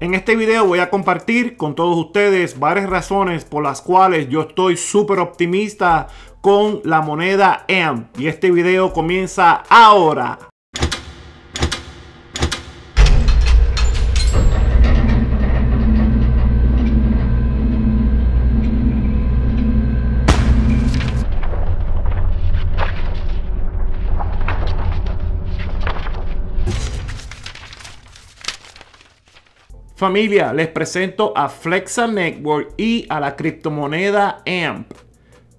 En este video voy a compartir con todos ustedes varias razones por las cuales yo estoy súper optimista con la moneda EMP. Y este video comienza ahora. Familia, les presento a Flexa Network y a la criptomoneda AMP.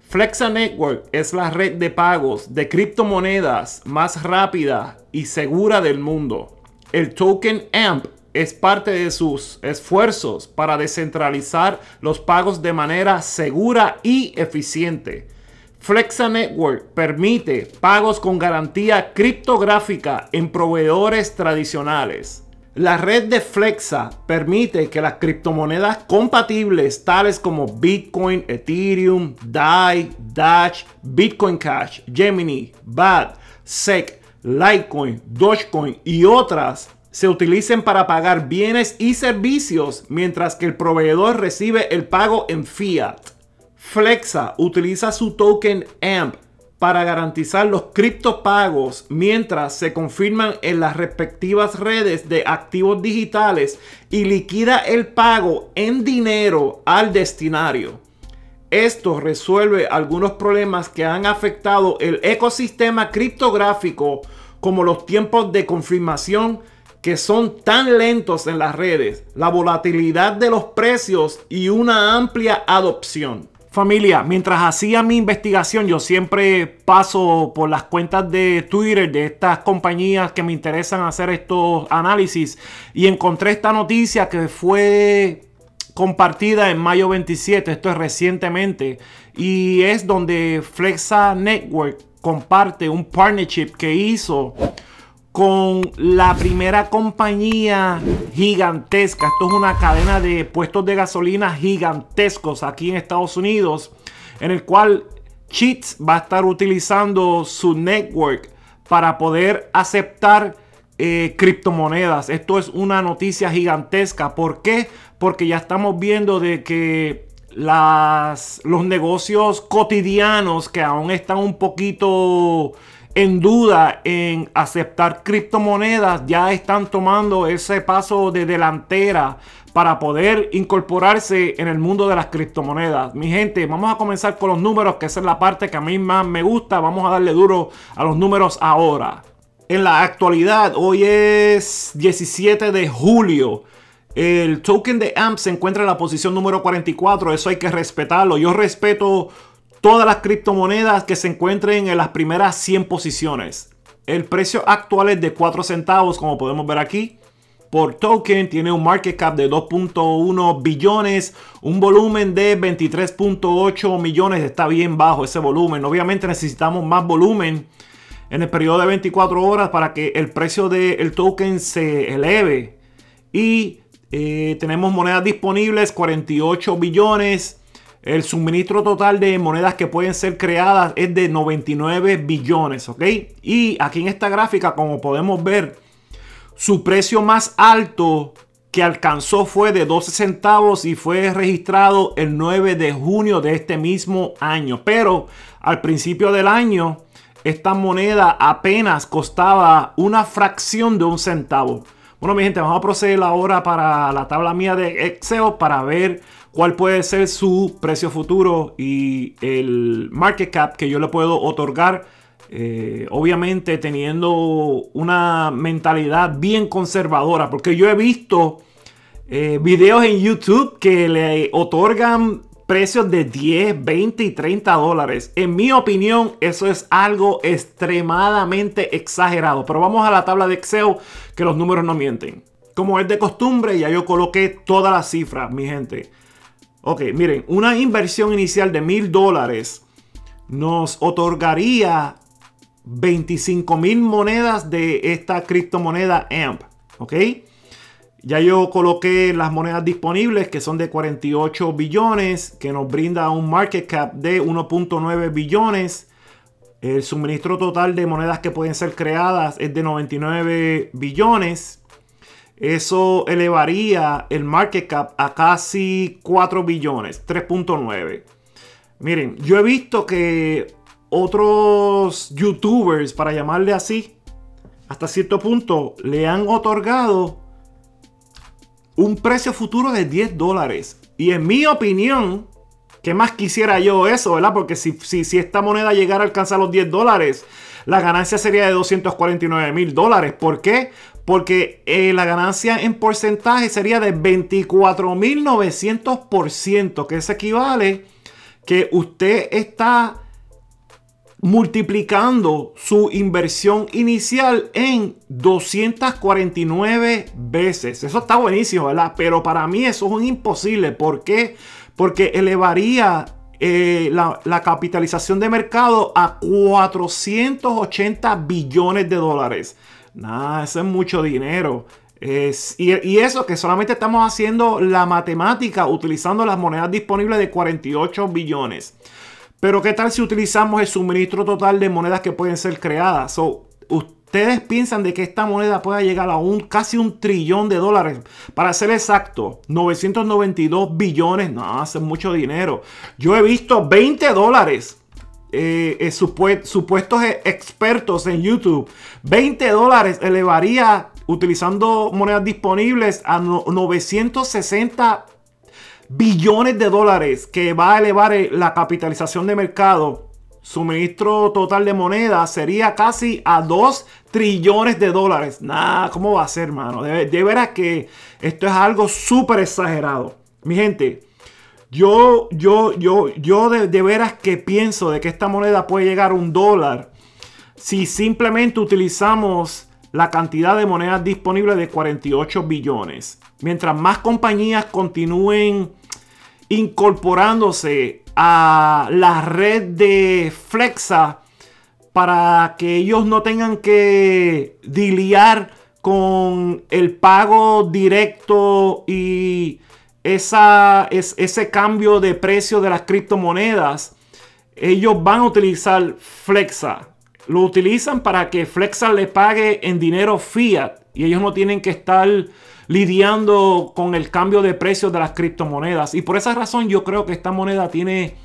Flexa Network es la red de pagos de criptomonedas más rápida y segura del mundo. El token AMP es parte de sus esfuerzos para descentralizar los pagos de manera segura y eficiente. Flexa Network permite pagos con garantía criptográfica en proveedores tradicionales. La red de Flexa permite que las criptomonedas compatibles tales como Bitcoin, Ethereum, DAI, Dash, Bitcoin Cash, Gemini, Bad, SEC, Litecoin, Dogecoin y otras se utilicen para pagar bienes y servicios mientras que el proveedor recibe el pago en fiat. Flexa utiliza su token AMP para garantizar los criptopagos mientras se confirman en las respectivas redes de activos digitales y liquida el pago en dinero al destinario. Esto resuelve algunos problemas que han afectado el ecosistema criptográfico como los tiempos de confirmación que son tan lentos en las redes, la volatilidad de los precios y una amplia adopción. Familia, mientras hacía mi investigación, yo siempre paso por las cuentas de Twitter de estas compañías que me interesan hacer estos análisis y encontré esta noticia que fue compartida en mayo 27, esto es recientemente, y es donde Flexa Network comparte un partnership que hizo con la primera compañía gigantesca. Esto es una cadena de puestos de gasolina gigantescos aquí en Estados Unidos, en el cual Cheats va a estar utilizando su network para poder aceptar eh, criptomonedas. Esto es una noticia gigantesca. ¿Por qué? Porque ya estamos viendo de que las, los negocios cotidianos que aún están un poquito en duda en aceptar criptomonedas ya están tomando ese paso de delantera para poder incorporarse en el mundo de las criptomonedas. Mi gente, vamos a comenzar con los números, que es la parte que a mí más me gusta. Vamos a darle duro a los números ahora. En la actualidad, hoy es 17 de julio. El token de AMP se encuentra en la posición número 44, eso hay que respetarlo. Yo respeto todas las criptomonedas que se encuentren en las primeras 100 posiciones. El precio actual es de 4 centavos, como podemos ver aquí. Por token tiene un market cap de 2.1 billones, un volumen de 23.8 millones. Está bien bajo ese volumen. Obviamente necesitamos más volumen en el periodo de 24 horas para que el precio del token se eleve. Y eh, tenemos monedas disponibles, 48 billones. El suministro total de monedas que pueden ser creadas es de 99 billones, ¿ok? Y aquí en esta gráfica, como podemos ver, su precio más alto que alcanzó fue de 12 centavos y fue registrado el 9 de junio de este mismo año. Pero al principio del año, esta moneda apenas costaba una fracción de un centavo. Bueno, mi gente, vamos a proceder ahora para la tabla mía de Excel para ver cuál puede ser su precio futuro y el market cap que yo le puedo otorgar. Eh, obviamente teniendo una mentalidad bien conservadora, porque yo he visto eh, videos en YouTube que le otorgan precios de 10, 20 y 30 dólares. En mi opinión, eso es algo extremadamente exagerado. Pero vamos a la tabla de Excel, que los números no mienten. Como es de costumbre, ya yo coloqué todas las cifras, mi gente. Ok, miren, una inversión inicial de mil dólares nos otorgaría 25 mil monedas de esta criptomoneda AMP. Ok, ya yo coloqué las monedas disponibles que son de 48 billones, que nos brinda un market cap de 1.9 billones. El suministro total de monedas que pueden ser creadas es de 99 billones. Eso elevaría el market cap a casi 4 billones, 3.9. Miren, yo he visto que otros youtubers, para llamarle así, hasta cierto punto le han otorgado un precio futuro de 10 dólares. Y en mi opinión, ¿qué más quisiera yo eso, verdad? Porque si, si, si esta moneda llegara a alcanzar los 10 dólares, la ganancia sería de 249 mil dólares. ¿Por qué? porque eh, la ganancia en porcentaje sería de 24.900%, que se equivale que usted está multiplicando su inversión inicial en 249 veces. Eso está buenísimo, ¿verdad? Pero para mí eso es un imposible. ¿Por qué? Porque elevaría eh, la, la, capitalización de mercado a 480 billones de dólares. Nah, eso es mucho dinero. y, eso que solamente estamos haciendo la matemática utilizando las monedas disponibles de 48 billones. Pero ¿qué tal si utilizamos el suministro total de monedas que pueden ser creadas? ustedes piensan de que esta moneda pueda llegar a un casi un trillón de dólares. Para ser exacto, 992 billones. No, hace mucho dinero. Yo he visto 20 dólares eh, eh, supuestos e-, expertos en YouTube. 20 dólares elevaría utilizando monedas disponibles a 960 billones de dólares que va a elevar eh, la capitalización de mercado. Suministro total de moneda sería casi a 2 trillones de dólares. Nada, ¿cómo va a ser, mano? De, de veras que esto es algo súper exagerado. Mi gente, yo, yo, yo, yo de, veras que pienso de que esta moneda puede llegar a un dólar si simplemente utilizamos la cantidad de monedas disponibles de 48 billones. Mientras más compañías continúen incorporándose a la red de Flexa para que ellos no tengan que diliar con el pago directo y esa, es, ese cambio de precio de las criptomonedas, ellos van a utilizar Flexa. Lo utilizan para que Flexa le pague en dinero fiat y ellos no tienen que estar lidiando con el cambio de precio de las criptomonedas. Y por esa razón yo creo que esta moneda tiene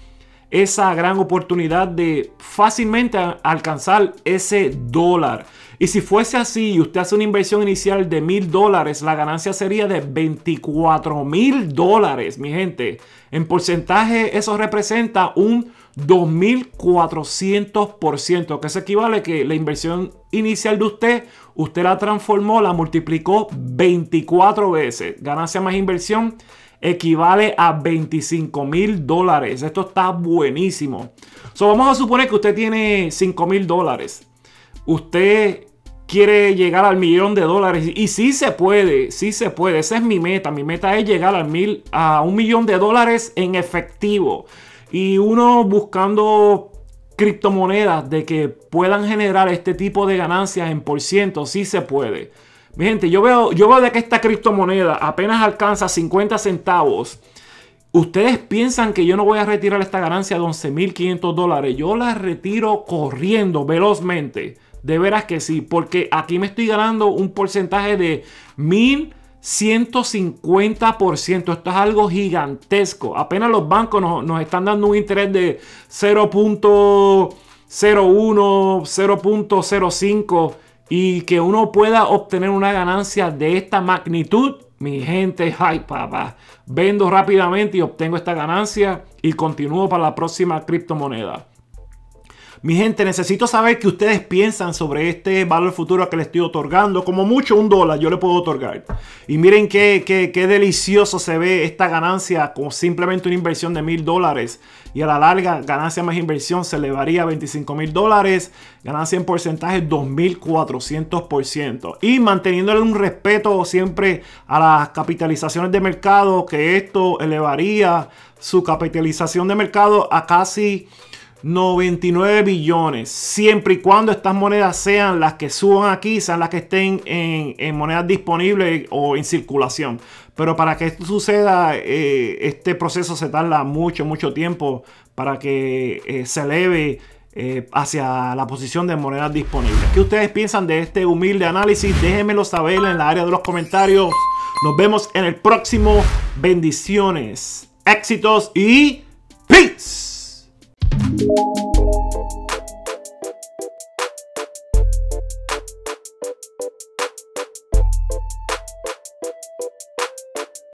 esa gran oportunidad de fácilmente alcanzar ese dólar. Y si fuese así y usted hace una inversión inicial de mil dólares, la ganancia sería de 24 mil dólares, mi gente. En porcentaje eso representa un 2.400%, que se equivale a que la inversión inicial de usted, usted la transformó, la multiplicó 24 veces. Ganancia más inversión equivale a 25 mil dólares. Esto está buenísimo. So, vamos a suponer que usted tiene 5 mil dólares. Usted quiere llegar al millón de dólares. Y sí se puede, sí se puede. Esa es mi meta. Mi meta es llegar al mil, a un millón de dólares en efectivo. Y uno buscando criptomonedas de que puedan generar este tipo de ganancias en por ciento, sí se puede. Mi gente, yo veo, yo veo de que esta criptomoneda apenas alcanza 50 centavos. Ustedes piensan que yo no voy a retirar esta ganancia de 11.500 dólares. Yo la retiro corriendo velozmente. De veras que sí, porque aquí me estoy ganando un porcentaje de 1.150%. Esto es algo gigantesco. Apenas los bancos nos, nos están dando un interés de 0.01, 0.05 y que uno pueda obtener una ganancia de esta magnitud, mi gente, ay papá, vendo rápidamente y obtengo esta ganancia y continúo para la próxima criptomoneda. Mi gente, necesito saber qué ustedes piensan sobre este valor futuro que le estoy otorgando. Como mucho un dólar yo le puedo otorgar. Y miren qué, qué, delicioso se ve esta ganancia con simplemente una inversión de mil dólares. Y a la larga, ganancia más inversión se elevaría a 25 mil dólares. Ganancia en porcentaje 2.400%. Y manteniéndole un respeto siempre a las capitalizaciones de mercado, que esto elevaría su capitalización de mercado a casi 99 billones. Siempre y cuando estas monedas sean las que suban aquí, sean las que estén en, monedas disponibles o en circulación. Pero para que esto suceda, eh, este proceso se tarda mucho, mucho tiempo para que eh, se eleve eh, hacia la posición de monedas disponibles. ¿Qué ustedes piensan de este humilde análisis? Déjenmelo saber en la área de los comentarios. Nos vemos en el próximo. Bendiciones, éxitos y peace. Thank you.